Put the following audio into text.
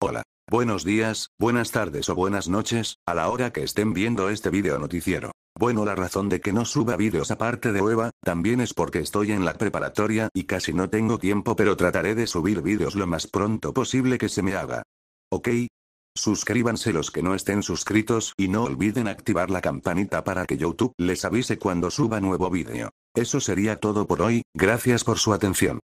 Hola. Buenos días, buenas tardes o buenas noches, a la hora que estén viendo este video noticiero. Bueno, la razón de que no suba vídeos aparte de Eva, también es porque estoy en la preparatoria y casi no tengo tiempo, pero trataré de subir vídeos lo más pronto posible que se me haga. ¿Ok? Suscríbanse los que no estén suscritos y no olviden activar la campanita para que YouTube les avise cuando suba nuevo vídeo. Eso sería todo por hoy, gracias por su atención.